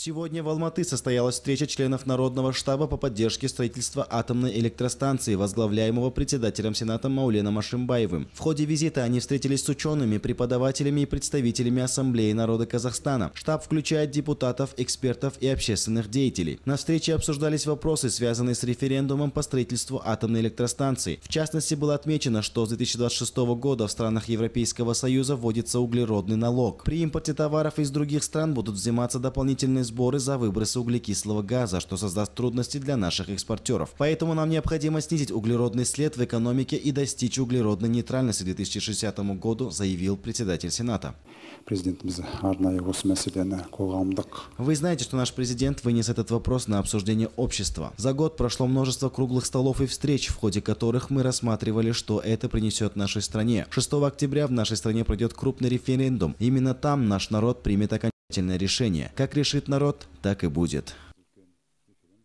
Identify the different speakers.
Speaker 1: Сегодня в Алматы состоялась встреча членов Народного штаба по поддержке строительства атомной электростанции, возглавляемого председателем Сената Мауленом Ашимбаевым. В ходе визита они встретились с учеными, преподавателями и представителями Ассамблеи народа Казахстана. Штаб включает депутатов, экспертов и общественных деятелей. На встрече обсуждались вопросы, связанные с референдумом по строительству атомной электростанции. В частности, было отмечено, что с 2026 года в странах Европейского Союза вводится углеродный налог. При импорте товаров из других стран будут взиматься дополнительные сборы за выбросы углекислого газа, что создаст трудности для наших экспортеров. Поэтому нам необходимо снизить углеродный след в экономике и достичь углеродной нейтральности к 2060 году, заявил председатель Сената. Вы знаете, что наш президент вынес этот вопрос на обсуждение общества. За год прошло множество круглых столов и встреч, в ходе которых мы рассматривали, что это принесет нашей стране. 6 октября в нашей стране пройдет крупный референдум. Именно там наш народ примет окончательное решение. Как решит народ, так и будет.